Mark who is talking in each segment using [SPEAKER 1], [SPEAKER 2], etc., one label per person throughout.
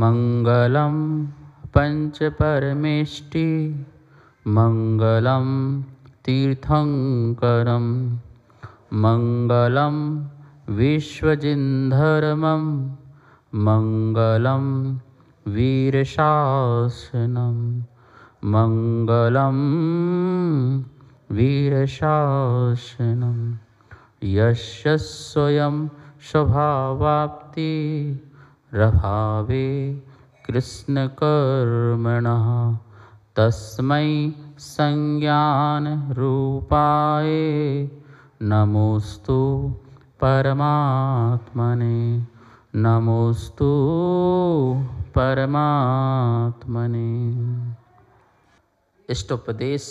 [SPEAKER 1] मङ्गलं पञ्चपरमेष्टि मङ्गलं तीर्थङ्करं मङ्गलं विश्वजिन्धर्मं मङ्गलं वीरशासनं मङ्गलं वीरशासनं यस्य स्वयं स्वभावाप्ति रभावे तस्म संज्ञान रूपाए नमोस्तु परमात्मने नमोस्तु परमात्मने इष्टोपदेश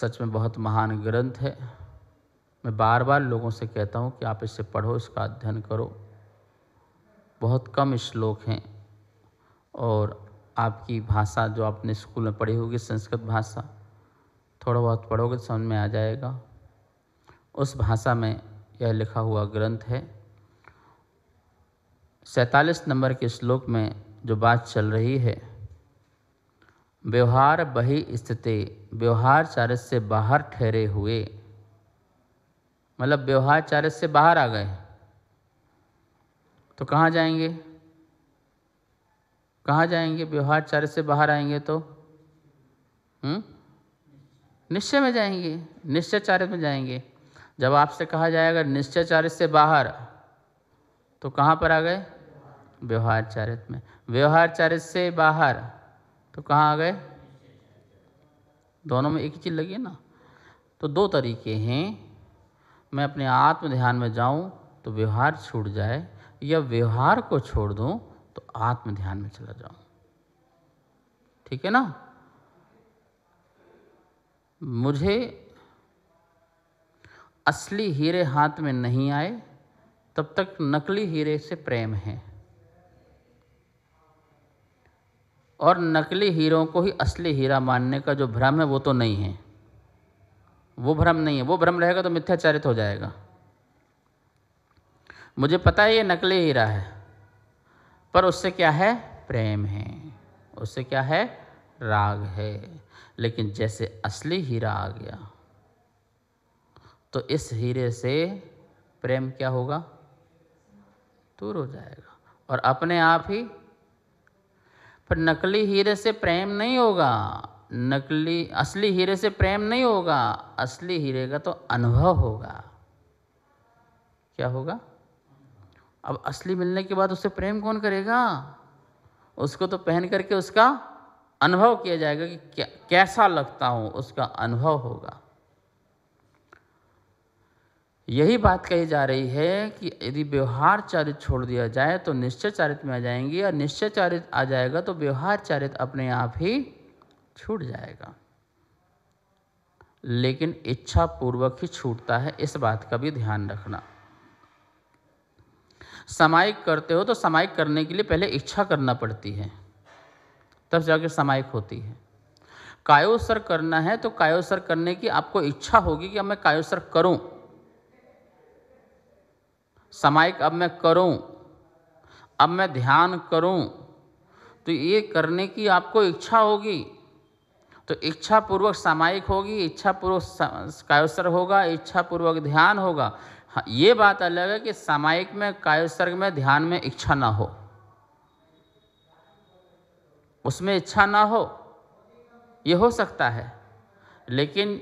[SPEAKER 1] सच में बहुत महान ग्रंथ है मैं बार बार लोगों से कहता हूँ कि आप इसे पढ़ो इसका अध्ययन करो बहुत कम श्लोक हैं और आपकी भाषा जो आपने स्कूल में पढ़ी होगी संस्कृत भाषा थोड़ा बहुत पढ़ोगे तो समझ में आ जाएगा उस भाषा में यह लिखा हुआ ग्रंथ है सैतालीस नंबर के श्लोक में जो बात चल रही है व्यवहार बही स्थिति व्यवहार चार्य से बाहर ठहरे हुए मतलब व्यवहार चार्य से बाहर आ गए तो कहाँ जाएंगे कहाँ जाएंगे व्यवहार चार्य से बाहर आएंगे तो हम्म? निश्चय में जाएंगे निश्चय चार्य में जाएंगे जब आपसे कहा जाएगा निश्चय चार्य से बाहर तो कहाँ पर आ गए व्यवहार चारित में व्यवहार चारित से बाहर तो कहाँ आ गए दोनों में एक ही चीज़ लगी है ना तो दो तरीके हैं मैं अपने आत्म ध्यान में जाऊं तो व्यवहार छूट जाए या व्यवहार को छोड़ दूँ तो आत्म ध्यान में चला जाऊं ठीक है ना मुझे असली हीरे हाथ में नहीं आए तब तक नकली हीरे से प्रेम है और नकली हीरों को ही असली हीरा मानने का जो भ्रम है वो तो नहीं है वो भ्रम नहीं है वो भ्रम रहेगा तो मिथ्याचारित हो जाएगा मुझे पता है ये नकली हीरा है पर उससे क्या है प्रेम है उससे क्या है राग है लेकिन जैसे असली हीरा आ गया तो इस हीरे से प्रेम क्या होगा दूर हो जाएगा और अपने आप ही पर नकली हीरे से प्रेम नहीं होगा नकली असली हीरे से प्रेम नहीं होगा असली हीरे का तो अनुभव होगा क्या होगा अब असली मिलने के बाद उससे प्रेम कौन करेगा उसको तो पहन करके उसका अनुभव किया जाएगा कि क्या कैसा लगता हूँ उसका अनुभव होगा यही बात कही जा रही है कि यदि व्यवहार चारित छोड़ दिया जाए तो निश्चय चारित में आ जाएंगे और निश्चय चारित आ जाएगा तो व्यवहार चारित अपने आप ही छूट जाएगा लेकिन इच्छा पूर्वक ही छूटता है इस बात का भी ध्यान रखना समायिक करते हो तो समायिक करने के लिए पहले इच्छा करना पड़ती है तब जाकर समायिक होती है कायोसर करना है तो कायोसर करने की आपको इच्छा होगी कि अब मैं कायोसर करूं समायिक अब मैं करूं अब मैं ध्यान करूं तो ये करने की आपको इच्छा होगी तो इच्छा पूर्वक सामायिक होगी इच्छा पूर्वक कायोसर होगा इच्छा पूर्वक ध्यान होगा हाँ ये बात अलग है कि सामायिक में कायोत्सर्ग में ध्यान में इच्छा ना हो उसमें इच्छा ना हो ये हो सकता है लेकिन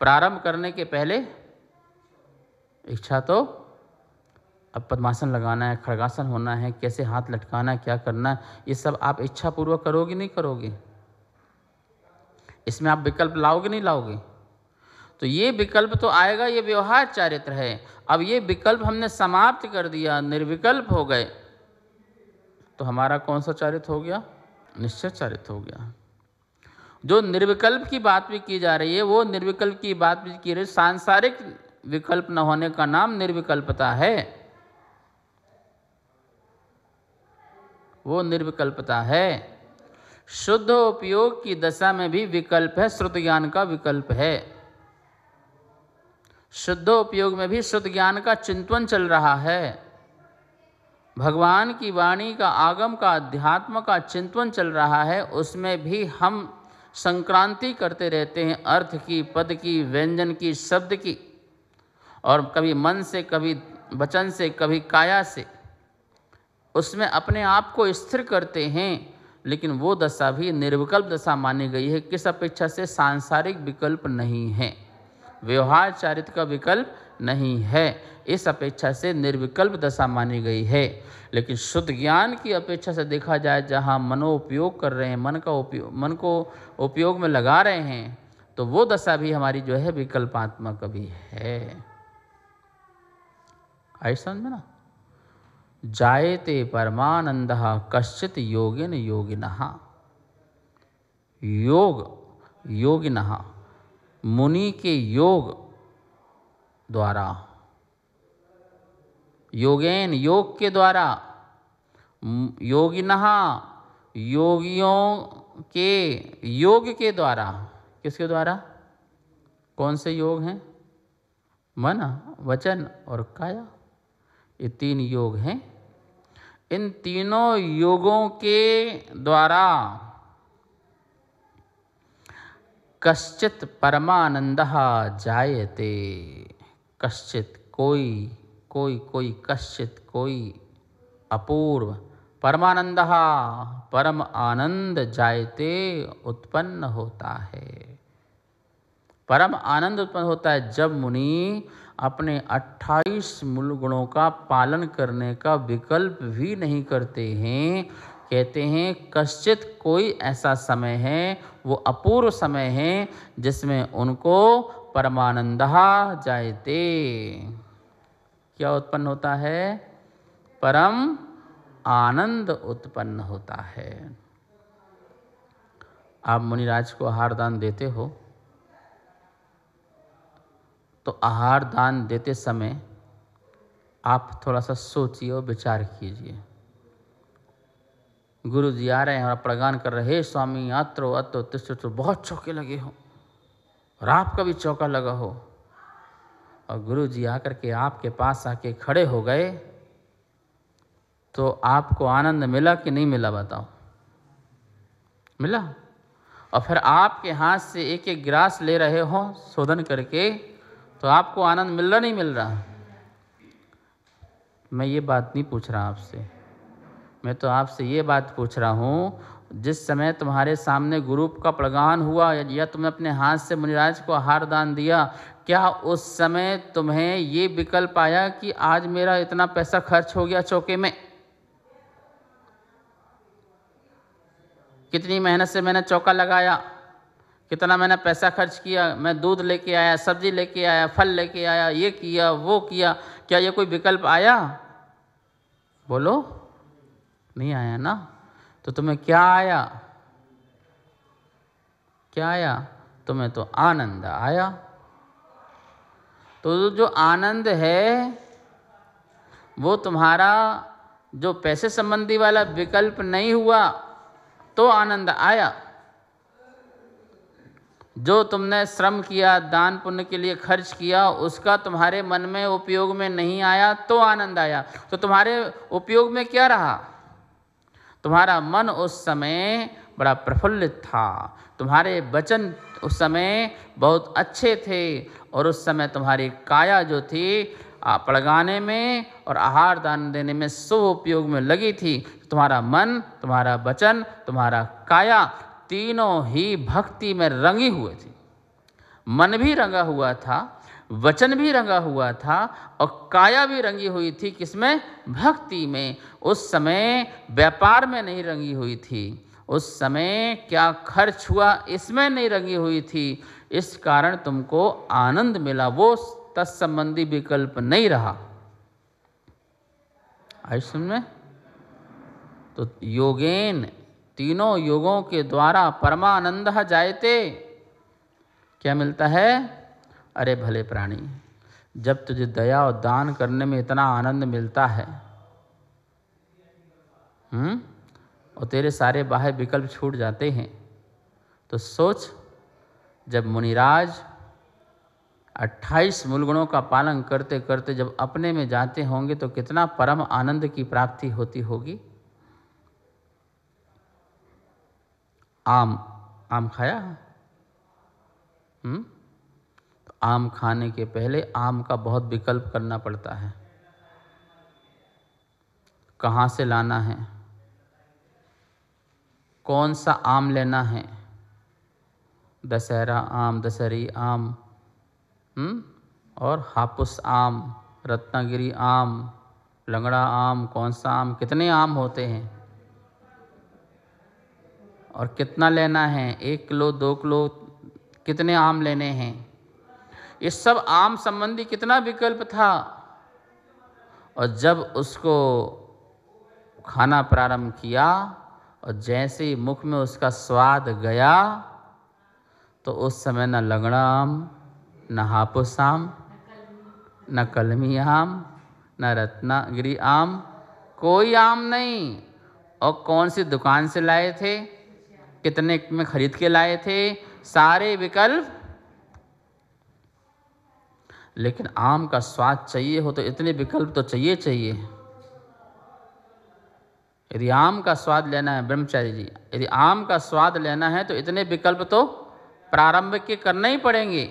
[SPEAKER 1] प्रारंभ करने के पहले इच्छा तो अब पद्मासन लगाना है खड़गासन होना है कैसे हाथ लटकाना है क्या करना है ये सब आप इच्छा पूर्वक करोगे नहीं करोगे इसमें आप विकल्प लाओगे नहीं लाओगे तो ये विकल्प तो आएगा ये व्यवहार चारित्र है अब ये विकल्प हमने समाप्त कर दिया निर्विकल्प हो गए तो हमारा कौन सा चारित्र हो गया निश्चय चारित्र हो गया जो निर्विकल्प की बात भी की जा रही है वो निर्विकल्प की बात भी की रही सांसारिक विकल्प न होने का नाम निर्विकल्पता है वो निर्विकल्पता है शुद्ध उपयोग की दशा में भी विकल्प है श्रुत ज्ञान का विकल्प है उपयोग में भी शुद्ध ज्ञान का चिंतन चल रहा है भगवान की वाणी का आगम का अध्यात्म का चिंतन चल रहा है उसमें भी हम संक्रांति करते रहते हैं अर्थ की पद की व्यंजन की शब्द की और कभी मन से कभी वचन से कभी काया से उसमें अपने आप को स्थिर करते हैं लेकिन वो दशा भी निर्विकल्प दशा मानी गई है किस अपेक्षा से सांसारिक विकल्प नहीं है व्यवहार चारित्र का विकल्प नहीं है इस अपेक्षा से निर्विकल्प दशा मानी गई है लेकिन शुद्ध ज्ञान की अपेक्षा से देखा जाए जहाँ मनो उपयोग कर रहे हैं मन का उपयोग मन को उपयोग में लगा रहे हैं तो वो दशा भी हमारी जो है विकल्पात्मक भी है आई समझ में ना जायते परमानंद कश्चित योगिन योगिना योग योगिना मुनि के योग द्वारा योगेन योग के द्वारा योगिन योगियों के योग के द्वारा किसके द्वारा कौन से योग हैं मन वचन और काया ये तीन योग हैं इन तीनों योगों के द्वारा कश्चित परमानंद जायते कश्चित कोई कोई कोई कश्चित कोई अपूर्व परमानंद परम आनंद जायते उत्पन्न होता है परम आनंद उत्पन्न होता है जब मुनि अपने 28 मूल गुणों का पालन करने का विकल्प भी नहीं करते हैं कहते हैं कश्चित कोई ऐसा समय है वो अपूर्व समय है जिसमें उनको परमानंदा जायते क्या उत्पन्न होता है परम आनंद उत्पन्न होता है आप मुनिराज को आहार दान देते हो तो आहार दान देते समय आप थोड़ा सा सोचिए और विचार कीजिए गुरु जी आ रहे हैं और प्रगान कर रहे हे स्वामी अत्रो अत्रो तिस्त्रो बहुत चौके लगे हो और आपका भी चौका लगा हो और गुरु जी आकर के आपके पास आके खड़े हो गए तो आपको आनंद मिला कि नहीं मिला बताओ मिला और फिर आपके हाथ से एक एक ग्रास ले रहे हो शोधन करके तो आपको आनंद मिल रहा नहीं मिल रहा मैं ये बात नहीं पूछ रहा आपसे मैं तो आपसे ये बात पूछ रहा हूँ जिस समय तुम्हारे सामने ग्रुप का प्रगान हुआ या तुमने अपने हाथ से मुनिराज को हार दान दिया क्या उस समय तुम्हें ये विकल्प आया कि आज मेरा इतना पैसा खर्च हो गया चौके में कितनी मेहनत से मैंने चौका लगाया कितना मैंने पैसा खर्च किया मैं दूध लेके आया सब्जी लेके आया फल लेके आया ये किया वो किया क्या ये कोई विकल्प आया बोलो नहीं आया ना तो तुम्हें क्या आया क्या आया तुम्हें तो आनंद आया तो जो आनंद है वो तुम्हारा जो पैसे संबंधी वाला विकल्प नहीं हुआ तो आनंद आया जो तुमने श्रम किया दान पुण्य के लिए खर्च किया उसका तुम्हारे मन में उपयोग में नहीं आया तो आनंद आया तो तुम्हारे उपयोग में क्या रहा तुम्हारा मन उस समय बड़ा प्रफुल्लित था तुम्हारे वचन उस समय बहुत अच्छे थे और उस समय तुम्हारी काया जो थी पड़गाने में और आहार दान देने में शुभ उपयोग में लगी थी तुम्हारा मन तुम्हारा वचन तुम्हारा काया तीनों ही भक्ति में रंगी हुए थी मन भी रंगा हुआ था वचन भी रंगा हुआ था और काया भी रंगी हुई थी किसमें भक्ति में उस समय व्यापार में नहीं रंगी हुई थी उस समय क्या खर्च हुआ इसमें नहीं रंगी हुई थी इस कारण तुमको आनंद मिला वो तत्संबंधी विकल्प नहीं रहा आई सुन में तो योगेन तीनों योगों के द्वारा परमानंद जायते क्या मिलता है अरे भले प्राणी जब तुझे दया और दान करने में इतना आनंद मिलता है हम्म और तेरे सारे बाह्य विकल्प छूट जाते हैं तो सोच जब मुनिराज 28 मुलगुणों का पालन करते करते जब अपने में जाते होंगे तो कितना परम आनंद की प्राप्ति होती होगी आम आम खाया हम्म आम खाने के पहले आम का बहुत विकल्प करना पड़ता है कहाँ से लाना है कौन सा आम लेना है दशहरा आम दशहरी आम हुँ? हम्म? और हापुस आम रत्नागिरी आम लंगड़ा आम कौन सा आम कितने आम होते हैं और कितना लेना है एक किलो दो किलो कितने आम लेने हैं ये सब आम संबंधी कितना विकल्प था और जब उसको खाना प्रारंभ किया और जैसे ही मुख में उसका स्वाद गया तो उस समय न आम न हापुस आम न कलमी आम न रत्नागिरी आम कोई आम नहीं और कौन सी दुकान से लाए थे कितने में खरीद के लाए थे सारे विकल्प लेकिन आम का स्वाद चाहिए हो तो इतने विकल्प तो चाहिए चाहिए यदि आम का स्वाद लेना है ब्रह्मचारी जी यदि आम का स्वाद लेना है तो इतने विकल्प तो प्रारंभ के करना ही पड़ेंगे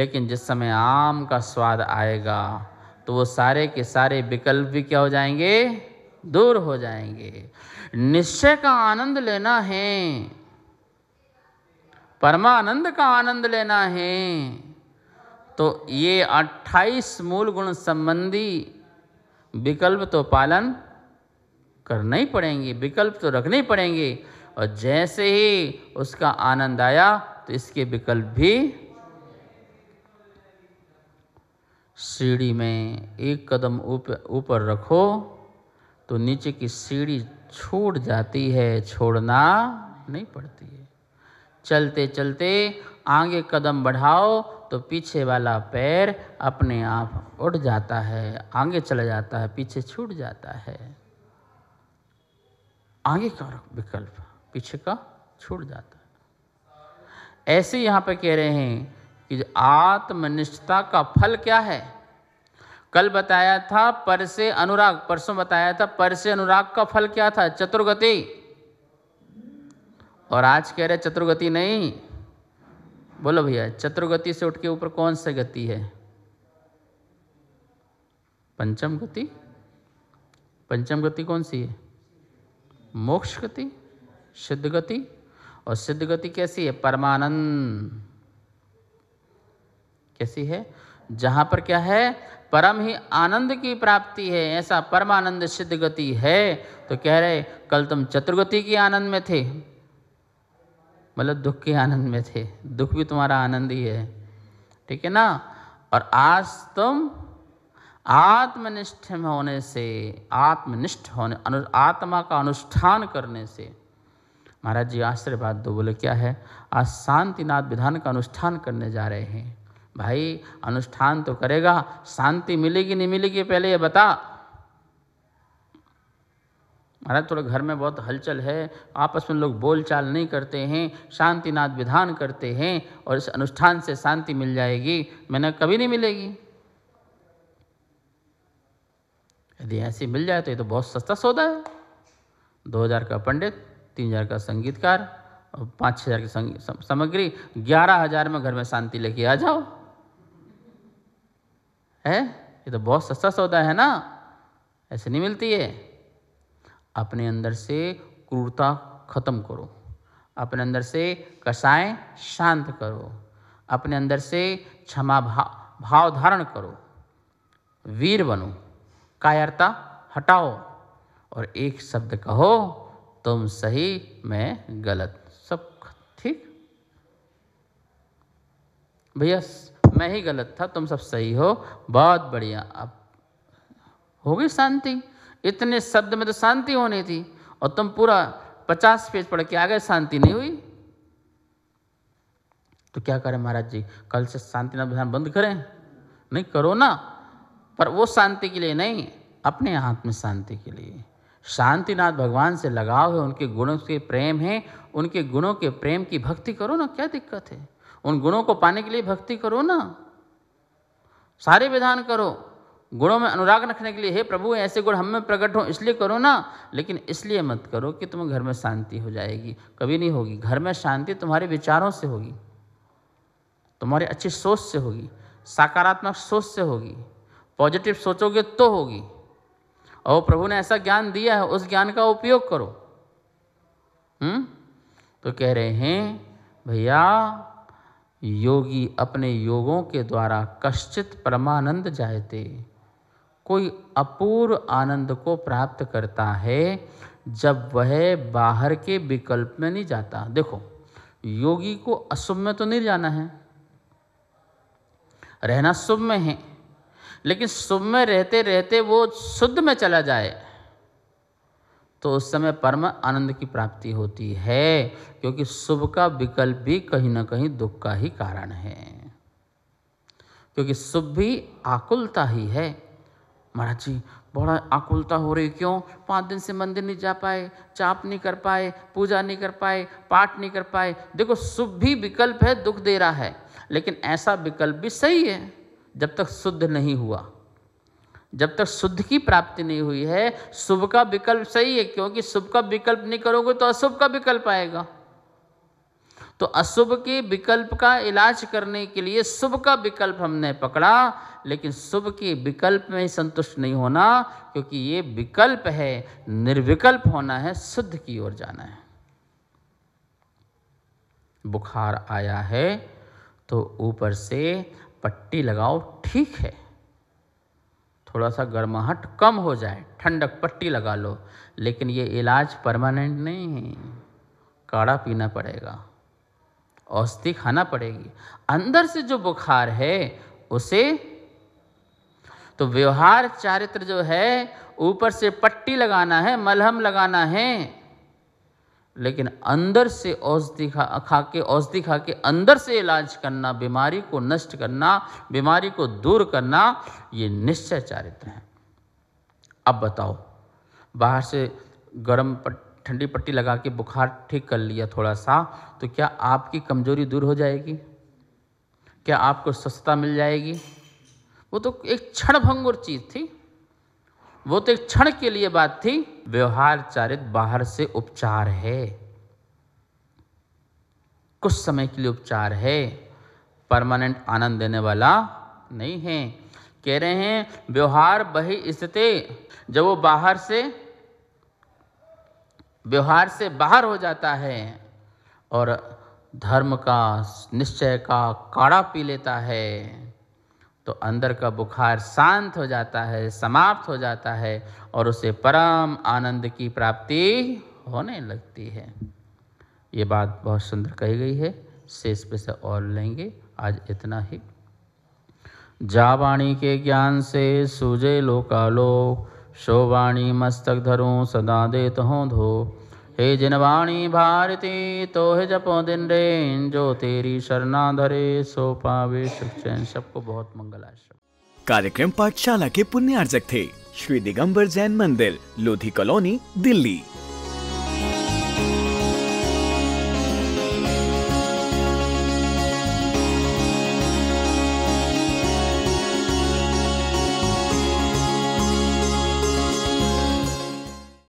[SPEAKER 1] लेकिन जिस समय आम का स्वाद आएगा तो वो सारे के सारे विकल्प भी क्या हो जाएंगे दूर हो जाएंगे निश्चय का आनंद लेना है परमानंद का आनंद लेना है तो ये 28 मूल गुण संबंधी विकल्प तो पालन करना ही पड़ेंगे विकल्प तो रखने ही पड़ेंगे और जैसे ही उसका आनंद आया तो इसके विकल्प भी सीढ़ी में एक कदम ऊपर रखो तो नीचे की सीढ़ी छूट जाती है छोड़ना नहीं पड़ती है चलते चलते आगे कदम बढ़ाओ तो पीछे वाला पैर अपने आप उड़ जाता है आगे चला जाता है पीछे छूट जाता है आगे का विकल्प पीछे का छूट जाता है ऐसे यहां पे कह रहे हैं कि आत्मनिष्ठता का फल क्या है कल बताया था पर से अनुराग परसों बताया था पर से अनुराग का फल क्या था चतुर्गति और आज कह रहे चतुर्गति नहीं बोलो भैया चतुर्गति से उठ के ऊपर कौन सा गति है पंचम गति पंचम गति कौन सी है मोक्ष गति सिद्ध गति और सिद्ध गति कैसी है परमानंद कैसी है जहां पर क्या है परम ही आनंद की प्राप्ति है ऐसा परमानंद सिद्ध गति है तो कह रहे कल तुम चतुर्गति की आनंद में थे मतलब दुख के आनंद में थे दुख भी तुम्हारा आनंद ही है ठीक है ना और आज तुम आत्मनिष्ठ में होने से आत्मनिष्ठ होने अनु आत्मा का अनुष्ठान करने से महाराज जी आश्चर्यवाद दो बोले क्या है आज शांतिनाथ विधान का अनुष्ठान करने जा रहे हैं भाई अनुष्ठान तो करेगा शांति मिलेगी नहीं मिलेगी पहले ये बता महाराज थोड़ा घर में बहुत हलचल है आपस में लोग बोलचाल नहीं करते हैं शांतिनाथ विधान करते हैं और इस अनुष्ठान से शांति मिल जाएगी मैंने कभी नहीं मिलेगी यदि ऐसी मिल जाए तो ये तो बहुत सस्ता सौदा है दो हज़ार का पंडित तीन हज़ार का संगीतकार और पाँच हज़ार की सामग्री ग्यारह हज़ार में घर में शांति लेके आ जाओ है ये तो बहुत सस्ता सौदा है ना ऐसे नहीं मिलती है अपने अंदर से क्रूरता खत्म करो अपने अंदर से कसाएं शांत करो अपने अंदर से क्षमा भा, भाव धारण करो वीर बनो कायरता हटाओ और एक शब्द कहो तुम सही मैं गलत सब ठीक भैया मैं ही गलत था तुम सब सही हो बहुत बढ़िया अब होगी शांति इतने शब्द में तो शांति होनी थी और तुम पूरा पचास पेज पढ़ के आ गए शांति नहीं हुई तो क्या करें महाराज जी कल से शांति ना ध्यान बंद करें नहीं करो ना पर वो शांति के लिए नहीं अपने हाथ में शांति के लिए शांतिनाथ भगवान से लगाव है उनके गुणों के प्रेम है उनके गुणों के प्रेम की भक्ति करो ना क्या दिक्कत है उन गुणों को पाने के लिए भक्ति करो ना सारे विधान करो गुणों में अनुराग रखने के लिए हे प्रभु ऐसे गुण हम में प्रकट हों इसलिए करो ना लेकिन इसलिए मत करो कि तुम घर में शांति हो जाएगी कभी नहीं होगी घर में शांति तुम्हारे विचारों से होगी तुम्हारे अच्छी सोच से होगी सकारात्मक सोच से होगी पॉजिटिव सोचोगे तो होगी और प्रभु ने ऐसा ज्ञान दिया है उस ज्ञान का उपयोग करो हुँ? हम्म? तो कह रहे हैं भैया योगी अपने योगों के द्वारा कश्चित परमानंद जायते कोई अपूर्व आनंद को प्राप्त करता है जब वह बाहर के विकल्प में नहीं जाता देखो योगी को अशुभ में तो नहीं जाना है रहना शुभ में है लेकिन शुभ में रहते रहते वो शुद्ध में चला जाए तो उस समय परम आनंद की प्राप्ति होती है क्योंकि शुभ का विकल्प भी कहीं ना कहीं दुख का ही कारण है क्योंकि शुभ भी आकुलता ही है महाराज जी बड़ा आकुलता हो रही क्यों पाँच दिन से मंदिर नहीं जा पाए चाप नहीं कर पाए पूजा नहीं कर पाए पाठ नहीं कर पाए देखो शुभ भी विकल्प है दुख दे रहा है लेकिन ऐसा विकल्प भी सही है जब तक शुद्ध नहीं हुआ जब तक शुद्ध की प्राप्ति नहीं हुई है शुभ का विकल्प सही है क्योंकि शुभ का विकल्प नहीं करोगे तो अशुभ का विकल्प आएगा तो अशुभ के विकल्प का इलाज करने के लिए शुभ का विकल्प हमने पकड़ा लेकिन शुभ के विकल्प में संतुष्ट नहीं होना क्योंकि ये विकल्प है निर्विकल्प होना है शुद्ध की ओर जाना है बुखार आया है तो ऊपर से पट्टी लगाओ ठीक है थोड़ा सा गर्माहट कम हो जाए ठंडक पट्टी लगा लो लेकिन ये इलाज परमानेंट नहीं है काढ़ा पीना पड़ेगा औषधि खाना पड़ेगी अंदर से जो बुखार है उसे तो व्यवहार चारित्र जो है ऊपर से पट्टी लगाना है मलहम लगाना है लेकिन अंदर से औषधि खा खा के औषधि खा के अंदर से इलाज करना बीमारी को नष्ट करना बीमारी को दूर करना ये निश्चय चारित्र है अब बताओ बाहर से गर्म पट ठंडी पट्टी लगा के बुखार ठीक कर लिया थोड़ा सा तो क्या आपकी कमज़ोरी दूर हो जाएगी क्या आपको सस्ता मिल जाएगी वो तो एक भंगुर चीज़ थी वो तो एक क्षण के लिए बात थी व्यवहार चारित बाहर से उपचार है कुछ समय के लिए उपचार है परमानेंट आनंद देने वाला नहीं है कह रहे हैं व्यवहार बही स्थिति जब वो बाहर से व्यवहार से बाहर हो जाता है और धर्म का निश्चय का काढ़ा पी लेता है तो अंदर का बुखार शांत हो जाता है समाप्त हो जाता है और उसे परम आनंद की प्राप्ति होने लगती है ये बात बहुत सुंदर कही गई है शेष पे से और लेंगे आज इतना ही जावाणी के ज्ञान से सूझे लोकालोक शोवाणी मस्तक धरो सदा देत हों धो हे जिनवाणी भारती हे जपो दिन रे जो तेरी शरणा धरे सो पावे सुख चैन सबको बहुत मंगल आश्रम कार्यक्रम पाठशाला के पुण्यार्जक थे श्री दिगंबर जैन मंदिर लोधी कॉलोनी दिल्ली